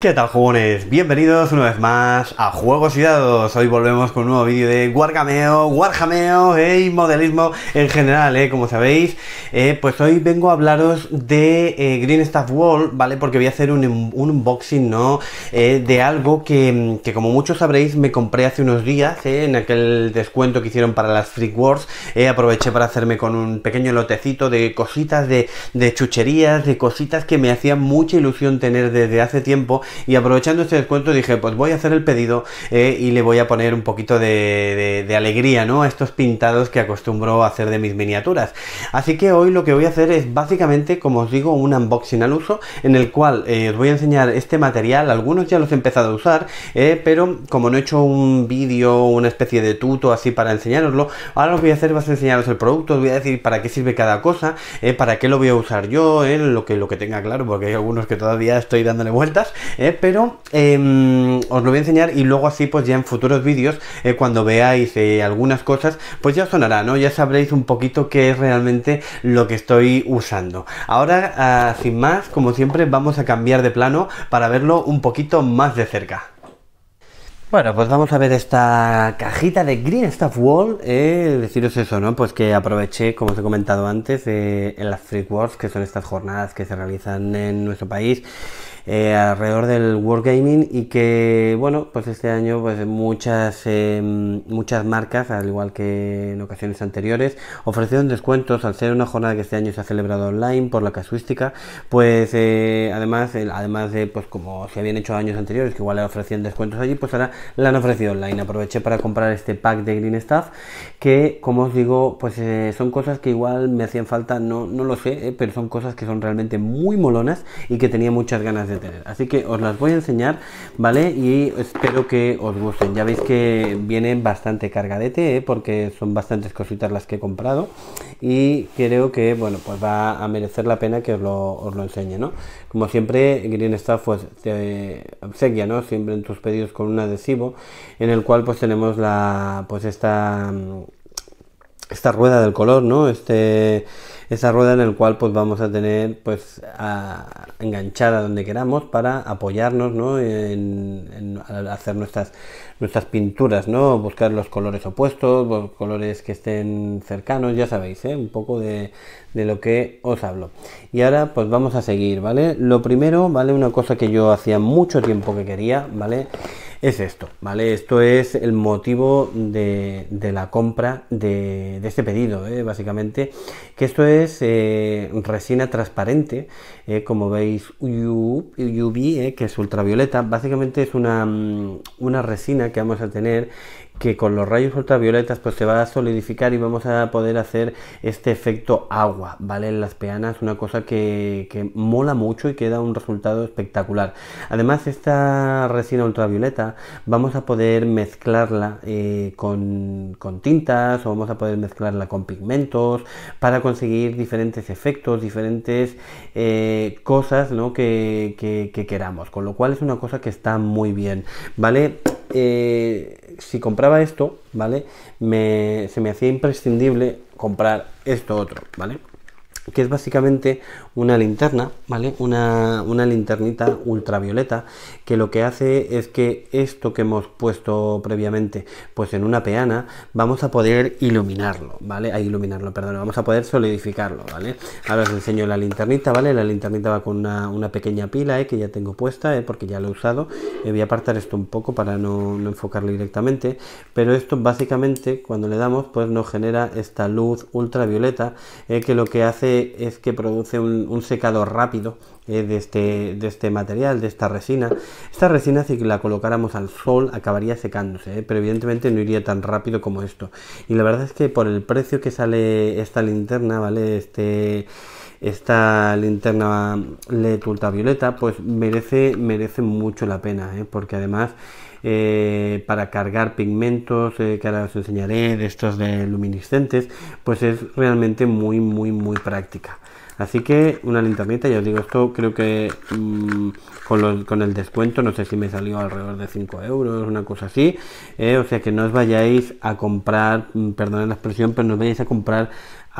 ¿Qué tal jugones? Bienvenidos una vez más a Juegos y Dados. Hoy volvemos con un nuevo vídeo de Wargameo, Wargameo eh, y modelismo en general, eh, como sabéis. Eh, pues hoy vengo a hablaros de Green Staff Wall, ¿vale? Porque voy a hacer un, unboxing, ¿no? de algo que, como muchos sabréis me compré hace unos días, en aquel descuento que hicieron para las Freak Wars. aproveché para hacerme con un pequeño lotecito de cositas, de, chucherías, de cositas que me hacía mucha ilusión tener desde hace tiempo y aprovechando este descuento dije, pues voy a hacer el pedido eh, y le voy a poner un poquito de, alegría, ¿no? A estos pintados que acostumbro a hacer de mis miniaturas. Así que hoy lo que voy a hacer es básicamente, como os digo, un unboxing al uso en el cual eh, os voy a enseñar este material. Algunos ya los he empezado a usar, eh, pero como no he hecho un vídeo, una especie de tuto así para enseñaroslo ahora lo que voy a hacer va a enseñaros el producto, os voy a decir para qué sirve cada cosa, para qué lo voy a usar yo, lo, que, lo que tenga claro, porque hay algunos que todavía estoy dándole vueltas, eh, pero em, os lo voy a enseñar y luego así pues ya en futuros vídeos eh, cuando veáis eh, algunas cosas pues ya sonará, ¿no? Ya sabréis un poquito qué es realmente lo que estoy usando. Ahora, ah, sin más, como siempre, vamos a cambiar de plano para verlo un poquito más de cerca. Bueno, pues vamos a ver esta cajita de Green Stuff Wall. Eh, deciros eso, ¿no? Pues que aproveché, como os he comentado antes, en las Freak Wars, que son estas jornadas que se realizan en nuestro país eh, alrededor del gaming y que, bueno, pues este año pues muchas, em, muchas marcas, al igual que en ocasiones anteriores, ofrecieron descuentos al ser una jornada que este año se ha celebrado online por la casuística, pues eh, además, además de, pues como se habían hecho años anteriores, que igual le ofrecían descuentos allí, pues ahora la han ofrecido online. Aproveché para comprar este pack de Green Stuff que, como os digo, pues eh, son cosas que igual me hacían falta, no, no lo sé, pero son cosas que son realmente muy molonas y que tenía muchas ganas de tener. Así que os las voy a enseñar, ¿vale? Y espero que os gusten. Ya veis que vienen bastante cargadete, ¿eh? porque son bastantes cositas las que he comprado. Y creo que, bueno, pues va a merecer la pena que os lo, enseñe, ¿no? Como siempre, Green Staff pues, te obsequia, ¿no? Siempre en tus pedidos con un adhesivo, en el cual pues tenemos la, pues esta, esta rueda del color, ¿no? Este esa rueda en el cual pues vamos a tener pues a enganchar a donde queramos para apoyarnos ¿no? en, hacer nuestras nuestras pinturas no buscar los colores opuestos los colores que estén cercanos ya sabéis ¿eh? un poco de, lo que os hablo y ahora pues vamos a seguir vale lo primero vale una cosa que yo hacía mucho tiempo que quería vale es esto, ¿vale? Esto es el motivo de, de la compra de, de este pedido, ¿eh? básicamente. Que esto es eh, resina transparente, eh, como veis UV, eh, que es ultravioleta, básicamente es una, mm, una resina que vamos a tener que con los rayos ultravioletas pues se va a solidificar y vamos a poder hacer este efecto agua, ¿vale? En las peanas, una cosa que, mola mucho y que da un resultado espectacular. Además, esta resina ultravioleta vamos a poder mezclarla eh, con, con tintas o vamos a poder mezclarla con pigmentos para conseguir diferentes efectos, diferentes eh, cosas ¿no? que, que queramos, con lo cual es una cosa que está muy bien, ¿vale? Eh, si compraba esto, ¿vale? Me, se me hacía imprescindible comprar esto otro, ¿vale? Que es básicamente una linterna, ¿vale? Una, una, linternita ultravioleta que lo que hace es que esto que hemos puesto previamente pues en una peana vamos a poder iluminarlo, ¿vale? A iluminarlo, perdón, vamos a poder solidificarlo, ¿vale? Ahora os enseño la linternita, ¿vale? La linternita va con una, pequeña pila ¿eh? que ya tengo puesta ¿eh? porque ya la he usado. Eh, voy a apartar esto un poco para no, no enfocarlo directamente, pero esto básicamente cuando le damos pues nos genera esta luz ultravioleta ¿eh? que lo que hace es que produce un, un secado rápido eh, de, este, de, este, material, de esta resina. Esta resina si la colocáramos al sol acabaría secándose, eh, pero evidentemente no iría tan rápido como esto. Y la verdad es que por el precio que sale esta linterna, ¿vale? Este esta linterna LED ultravioleta pues merece, merece mucho la pena eh, porque además para cargar pigmentos que ahora os enseñaré de estos de luminiscentes pues es realmente muy muy muy práctica Así que una linterneta, ya os digo, esto creo que mm, con, el descuento, no sé si me salió alrededor de 5 euros, una cosa así. Eh, o sea que no os vayáis a comprar, mm, perdonad la expresión, pero no os vayáis a comprar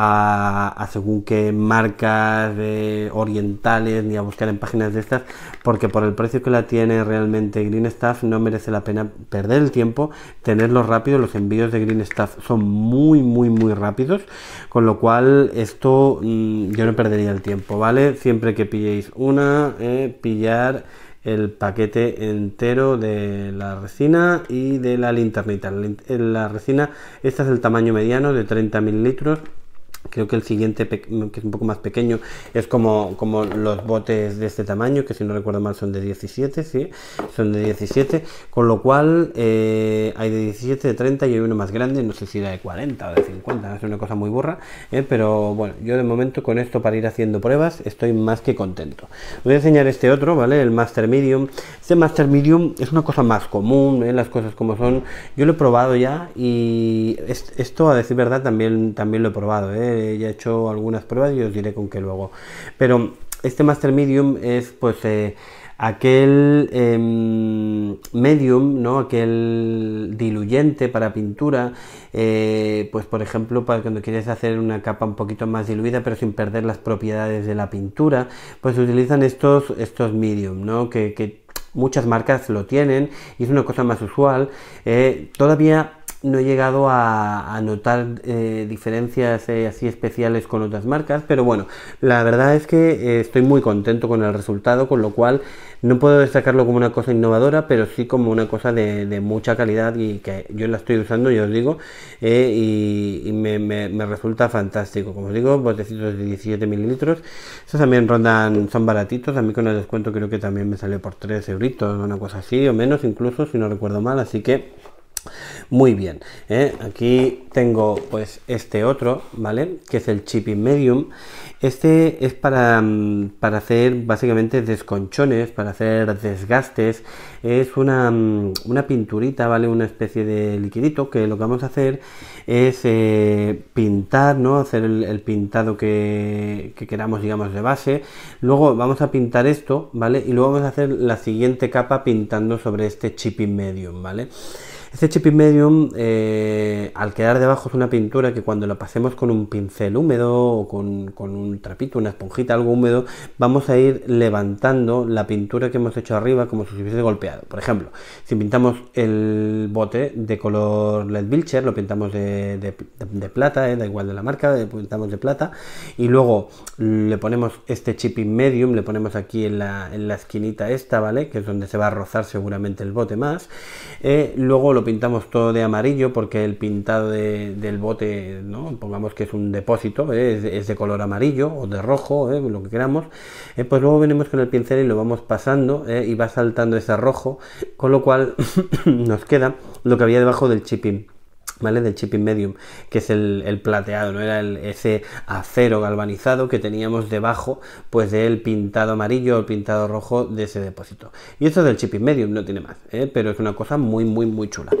a, según qué marcas de orientales ni a buscar en páginas de estas porque por el precio que la tiene realmente Green Staff no merece la pena perder el tiempo tenerlo rápido los envíos de Green Staff son muy muy muy rápidos con lo cual esto mm, yo no perdería el tiempo vale siempre que pilléis una eh, pillar el paquete entero de la resina y de la linternita. La, la resina, esta es el tamaño mediano de 30 mililitros Creo que el siguiente, que es un poco más pequeño, es como, como los botes de este tamaño, que si no recuerdo mal son de 17, sí, son de 17, con lo cual eh, hay de 17, de 30 y hay uno más grande, no sé si era de 40 o de 50, es una cosa muy burra, eh, pero bueno, yo de momento con esto para ir haciendo pruebas estoy más que contento. Voy a enseñar este otro, ¿vale? El Master Medium. Este Master Medium es una cosa más común, ¿eh? las cosas como son. Yo lo he probado ya y esto, a decir verdad, también, también lo he probado, ¿eh? ya he hecho algunas pruebas y os diré con qué luego. Pero este Master Medium es pues eh, aquel em, medium, ¿no? aquel diluyente para pintura, eh, pues por ejemplo para cuando quieres hacer una capa un poquito más diluida pero sin perder las propiedades de la pintura, pues utilizan estos, estos medium, ¿no? que, que muchas marcas lo tienen y es una cosa más usual. Eh, todavía no he llegado a, notar eh, diferencias eh, así especiales con otras marcas, pero bueno, la verdad es que eh, estoy muy contento con el resultado, con lo cual no puedo destacarlo como una cosa innovadora, pero sí como una cosa de, mucha calidad y que yo la estoy usando, yo os digo, y, me, resulta fantástico. Como os digo, botecitos de 17 mililitros, esos también rondan, son baratitos, a mí con el descuento creo que también me sale por 3 euritos, una cosa así o menos incluso, si no recuerdo mal, así que... Muy bien, ¿eh? aquí tengo pues este otro, ¿vale? Que es el Chipping Medium. Este es para, mm, para hacer básicamente desconchones, para hacer desgastes. Es una, mm, una, pinturita, ¿vale? Una especie de liquidito que lo que vamos a hacer es eh, pintar, ¿no? Hacer el, pintado que, que, queramos, digamos, de base. Luego vamos a pintar esto, ¿vale? Y luego vamos a hacer la siguiente capa pintando sobre este Chipping Medium, ¿vale? Este chipping medium, eh, al quedar debajo, es una pintura que cuando la pasemos con un pincel húmedo o con, un trapito, una esponjita, algo húmedo, vamos a ir levantando la pintura que hemos hecho arriba como si se hubiese golpeado. Por ejemplo, si pintamos el bote de color LED Bilcher, lo pintamos de, plata, eh, da igual de la marca, eh, lo pintamos de plata, y luego le ponemos este chipping medium, le ponemos aquí en la, esquinita esta, ¿vale? Que es donde se va a rozar seguramente el bote más. luego lo pintamos todo de amarillo porque el pintado del bote, ¿no? pongamos que es un depósito, ¿eh? es, de color amarillo o de rojo, ¿eh? lo que queramos, ¿eh? pues luego venimos con el pincel y lo vamos pasando y va saltando ese rojo, con lo cual nos queda lo que había debajo del chipping. ¿vale? Del chipping medium, que es el, plateado, ¿no? Era el, ese acero galvanizado que teníamos debajo, pues del pintado amarillo o el pintado rojo de ese depósito. Y esto del del chipping medium, no tiene más, ¿eh? pero es una cosa muy, muy, muy chula.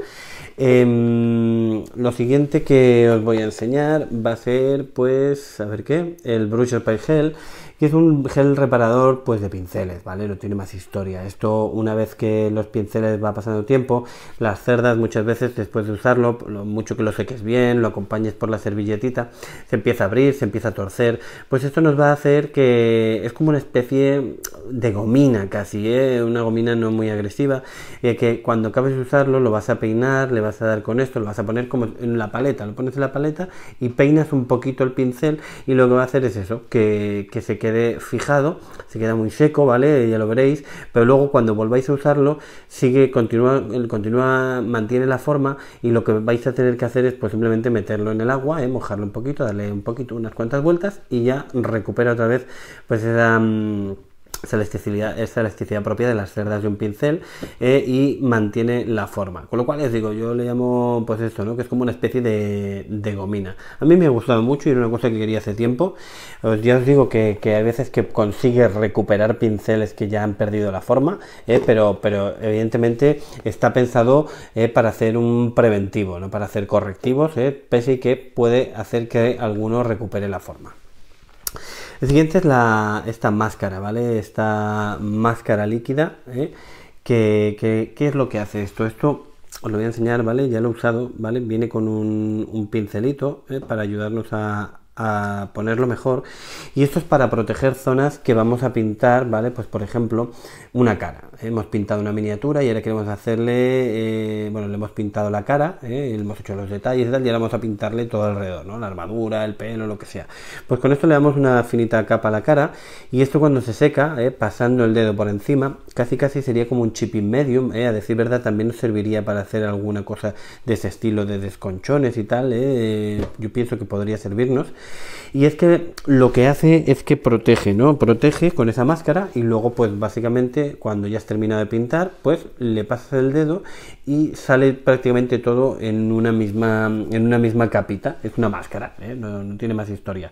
Em, lo siguiente que os voy a enseñar va a ser, pues, a ver qué, el Brusher Pie Gel, que es un gel reparador, pues, de pinceles, ¿vale? No tiene más historia. Esto, una vez que los pinceles va pasando tiempo, las cerdas muchas veces después de usarlo, lo mucho que lo seques bien, lo acompañes por la servilletita, se empieza a abrir, se empieza a torcer, pues esto nos va a hacer que es como una especie de gomina casi, ¿eh? una gomina no muy agresiva, eh, que cuando acabes de usarlo lo vas a peinar, le vas a dar con esto, lo vas a poner como en la paleta, lo pones en la paleta y peinas un poquito el pincel y lo que va a hacer es eso, que, se quede fijado, se queda muy seco, ¿vale? Ya lo veréis, pero luego cuando volváis a usarlo sigue, continúa, continúa, mantiene la forma y lo que vais a tener que hacer es pues simplemente meterlo en el agua, ¿eh? mojarlo un poquito, darle un poquito, unas cuantas vueltas y ya recupera otra vez pues esa... Mm, esa elasticidad, propia de las cerdas de un pincel eh, y mantiene la forma. Con lo cual, les digo, yo le llamo pues esto, ¿no? Que es como una especie de, de gomina. A mí me ha gustado mucho y era una cosa que quería hace tiempo. ya os digo que, hay veces que consigue recuperar pinceles que ya han perdido la forma, eh, pero, pero evidentemente está pensado eh, para hacer un preventivo, no para hacer correctivos, pese que puede hacer que alguno recupere la forma. El siguiente es la, esta máscara, ¿vale? Esta máscara líquida, ¿eh? ¿Qué, es lo que hace esto? Esto os lo voy a enseñar, ¿vale? Ya lo he usado, ¿vale? Viene con un, pincelito ¿eh? para ayudarnos a, a ponerlo mejor y esto es para proteger zonas que vamos a pintar, ¿vale? Pues por ejemplo, una cara. Hemos pintado una miniatura y ahora queremos hacerle, eh, bueno, le hemos pintado la cara, ¿eh? hemos hecho los detalles y tal, y ahora vamos a pintarle todo alrededor, ¿no? La armadura, el pelo, lo que sea. Pues con esto le damos una finita capa a la cara y esto cuando se seca, ¿eh? pasando el dedo por encima, casi casi sería como un chipping medium, a decir verdad, también nos serviría para hacer alguna cosa de ese estilo de desconchones y tal, yo pienso que podría servirnos. Y es que lo que hace es que protege, ¿no? Protege con esa máscara y luego pues básicamente cuando ya has terminado de pintar pues le pasas el dedo y sale prácticamente todo en una misma, en una misma capita. Es una máscara, ¿eh? no, tiene más historia.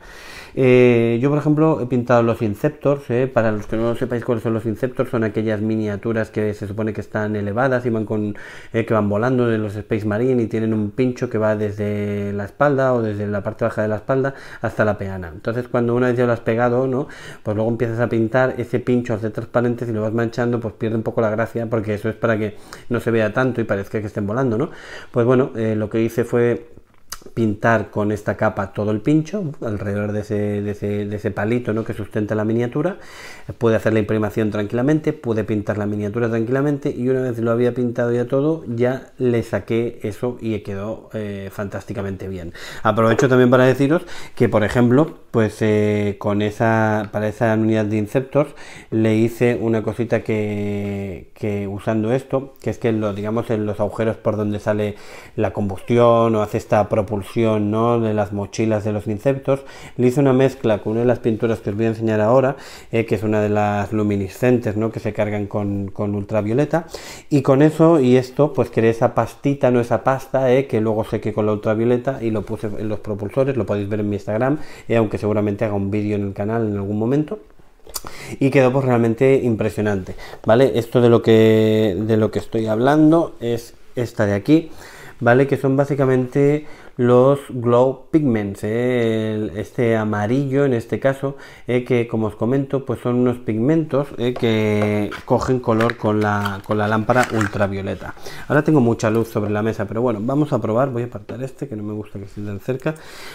Eh, yo, por ejemplo, he pintado los Inceptors. ¿eh? Para los que no sepáis cuáles son los Inceptors, son aquellas miniaturas que se supone que están elevadas y van con, que van volando de los Space Marine y tienen un pincho que va desde la espalda o desde la parte baja de la espalda hasta la peana. Entonces, cuando una vez ya lo has pegado, ¿no? pues luego empiezas a pintar ese pincho hace transparente y si lo vas manchando, pues pierde un poco la gracia porque eso es para que no se vea tanto parezca que estén volando, ¿no? Pues bueno, eh, lo que hice fue pintar con esta capa todo el pincho, alrededor de ese, palito ¿no? que sustenta la miniatura, puede hacer la imprimación tranquilamente, puede pintar la miniatura tranquilamente y una vez lo había pintado ya todo, ya le saqué eso y quedó eh, fantásticamente bien. Aprovecho también para deciros que, por ejemplo, pues eh, con esa, para esa unidad de Inceptors le hice una cosita que, que usando esto, que es que en los, digamos en los agujeros por donde sale la combustión o hace esta propuesta propulsión, ¿no? de las mochilas de los insectos, le hice una mezcla con una de las pinturas que os voy a enseñar ahora, eh, que es una de las luminiscentes que se cargan con, ultravioleta, y con eso y esto pues creé esa pastita, no esa pasta, eh, que luego seque con la ultravioleta y lo puse en los propulsores, lo podéis ver en mi Instagram, eh, aunque seguramente haga un vídeo en el canal en algún momento y quedó pues realmente impresionante vale esto de lo que de lo que estoy hablando es esta de aquí vale que son básicamente los glow pigments, eh, este amarillo en este caso, eh, que como os comento, pues son unos pigmentos eh, que cogen color con la, con la lámpara ultravioleta. Ahora tengo mucha luz sobre la mesa, pero bueno, vamos a probar, voy a apartar este que no me gusta que esté tan cerca,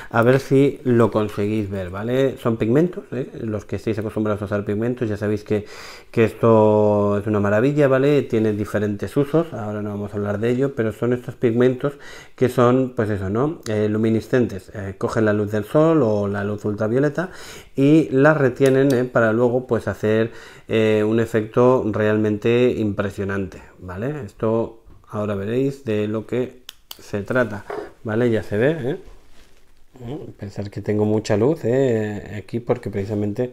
a ver si lo conseguís ver, ¿vale? Son pigmentos, los que estéis acostumbrados a usar pigmentos, ya sabéis que, que esto es una maravilla, ¿vale? Tiene diferentes usos, ahora no vamos a hablar de ello, pero son estos pigmentos que son, pues eso, ¿no? Eh, luminiscentes. Eh, cogen la luz del sol o la luz ultravioleta y la retienen eh, para luego pues hacer un efecto realmente impresionante. ¿Vale? Esto ahora veréis de lo que se trata. ¿Vale? Ya se ve. Pensar que tengo mucha luz aquí porque precisamente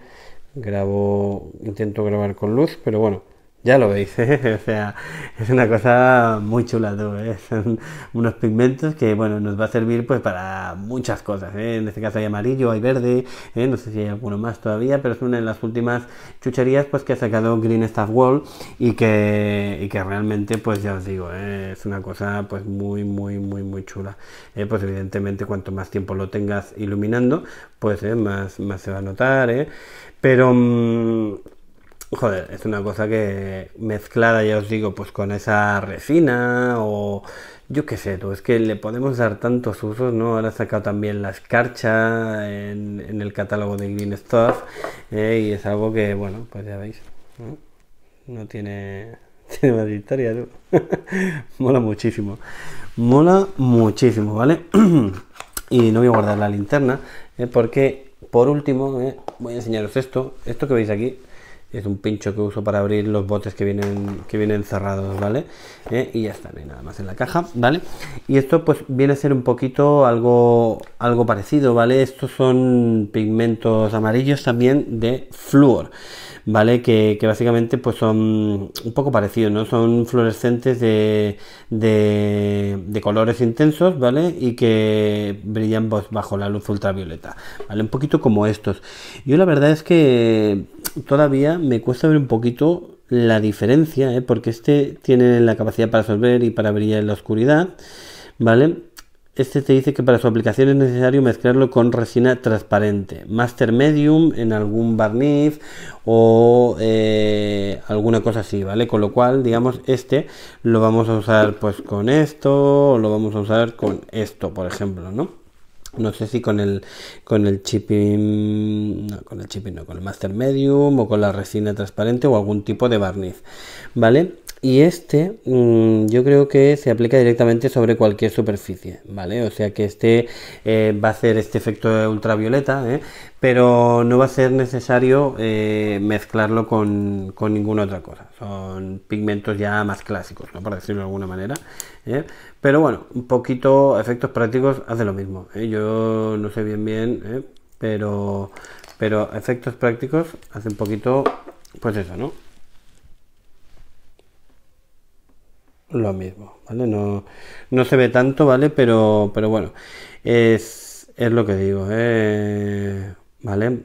grabo, intento grabar con luz, pero bueno. Ya lo veis, o sea, es una cosa muy chula, ¿eh? son unos pigmentos que, bueno, nos va a servir pues para muchas cosas, ¿eh? en este caso hay amarillo, hay verde, ¿eh? no sé si hay alguno más todavía, pero es una de las últimas chucherías pues que ha sacado Green Staff World y que, que realmente, pues ya os digo, es una cosa pues muy, muy, muy, muy chula, pues evidentemente cuanto más tiempo lo tengas iluminando, pues más, más se va a notar, pero... Mm, joder, es una cosa que mezclada, ya os digo, pues con esa resina o yo qué sé, tú, es que le podemos dar tantos usos, ¿no? Ahora he sacado también la escarcha en, el catálogo de Green Stuff eh, y es algo que, bueno, pues ya veis, no, tiene, tiene más historia, ¿no? Mola muchísimo, mola muchísimo, ¿vale? y no voy a guardar la linterna eh, porque, por último, eh, voy a enseñaros esto, esto que veis aquí es un pincho que uso para abrir los botes que vienen que vienen cerrados vale eh, y ya está no hay nada más en la caja vale y esto pues viene a ser un poquito algo algo parecido vale estos son pigmentos amarillos también de flúor ¿vale? Que, básicamente pues son un poco parecidos, ¿no? Son fluorescentes de, colores intensos, ¿vale? Y que brillan pues, bajo la luz ultravioleta, ¿vale? Un poquito como estos. Yo la verdad es que todavía me cuesta ver un poquito la diferencia, ¿eh? porque este tiene la capacidad para absorber y para brillar en la oscuridad, ¿vale? este te dice que para su aplicación es necesario mezclarlo con resina transparente, master medium en algún barniz o eh, alguna cosa así, ¿vale? Con lo cual, digamos, este lo vamos a usar pues con esto, o lo vamos a usar con esto, por ejemplo, ¿no? No sé si con el con el chipping, no, con el chipping, no, con el master medium o con la resina transparente o algún tipo de barniz, ¿vale? Y este mm, yo creo que se aplica directamente sobre cualquier superficie, ¿vale? O sea que este eh, va a hacer este efecto ultravioleta, ¿eh? pero no va a ser necesario eh, mezclarlo con, ninguna otra cosa. Son pigmentos ya más clásicos, ¿no? Por decirlo de alguna manera. Pero bueno, un poquito efectos prácticos hace lo mismo. Yo no sé bien bien, pero, pero efectos prácticos hace un poquito, pues eso, ¿no? lo mismo, ¿vale? No, no se ve tanto, ¿vale? Pero, pero bueno, es, es lo que digo, eh, ¿vale?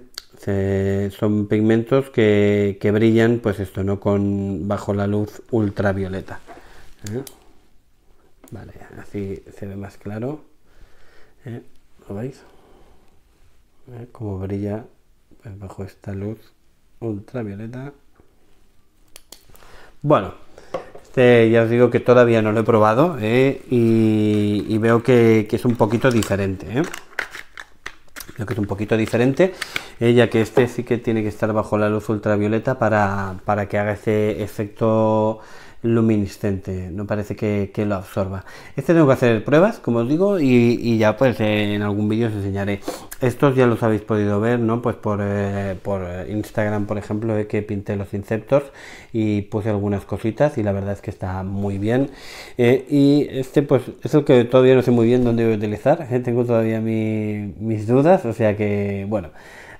son pigmentos que, que, brillan, pues esto, ¿no? Con, bajo la luz ultravioleta. ¿eh? Vale, así se ve más claro. ¿eh? veis? Como brilla pues, bajo esta luz ultravioleta. Bueno, este, ya os digo que todavía no lo he probado eh, y, eh. veo que, es un poquito diferente. ¿eh? que es un poquito diferente, ya que este sí que tiene que estar bajo la luz ultravioleta para, para que haga ese efecto luminiscente, no parece que, lo absorba. Este tengo que hacer pruebas, como os digo, y, ya pues en algún vídeo os enseñaré. Estos ya los habéis podido ver, ¿no? Pues por, eh, por eh, Instagram, por ejemplo, de eh, que pinté los inceptors y puse algunas cositas y la verdad es que está muy bien. y este pues es el que todavía no sé muy bien dónde voy a utilizar, tengo todavía mis dudas, o sea que, bueno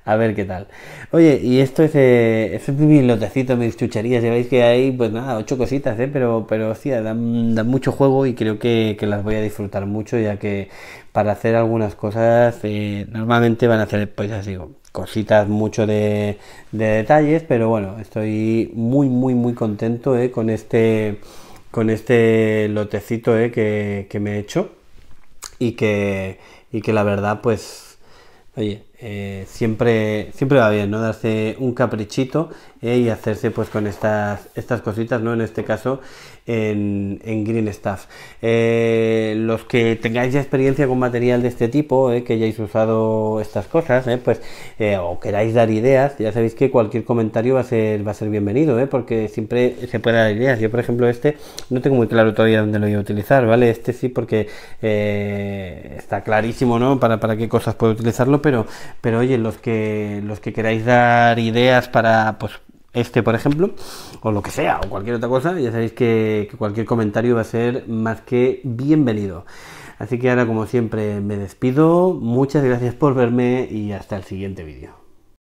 a ver qué tal. Oye, y esto es, es mi lotecito, mis chucherías. Ya veis que hay, pues nada, ocho cositas, ¿eh? Pero, pero hostia, dan, mucho juego y creo que, las voy a disfrutar mucho, ya que para hacer algunas cosas eh, normalmente van a hacer, pues así digo, cositas mucho de, detalles, pero bueno, estoy muy, muy, muy contento eh, con este con este lotecito eh, que, me he hecho y que, y que la verdad pues oye eh, siempre, siempre va bien, ¿no? Darse un caprichito eh, y hacerse pues con estas, estas cositas, ¿no? En este caso, en, Green Staff. Eh, los que tengáis ya experiencia con material de este tipo, que hayáis usado estas cosas, pues, o queráis dar ideas, ya sabéis que cualquier comentario va a ser, va a ser bienvenido, porque siempre se puede dar ideas. Yo, por ejemplo, este no tengo muy claro todavía dónde lo voy a utilizar, ¿vale? Este sí porque está clarísimo, ¿no? Para, para qué cosas puedo utilizarlo, pero pero oye, los que, los que queráis dar ideas para, pues, este, por ejemplo, o lo que sea, o cualquier otra cosa, ya sabéis que, cualquier comentario va a ser más que bienvenido. Así que ahora, como siempre, me despido. Muchas gracias por verme y hasta el siguiente vídeo.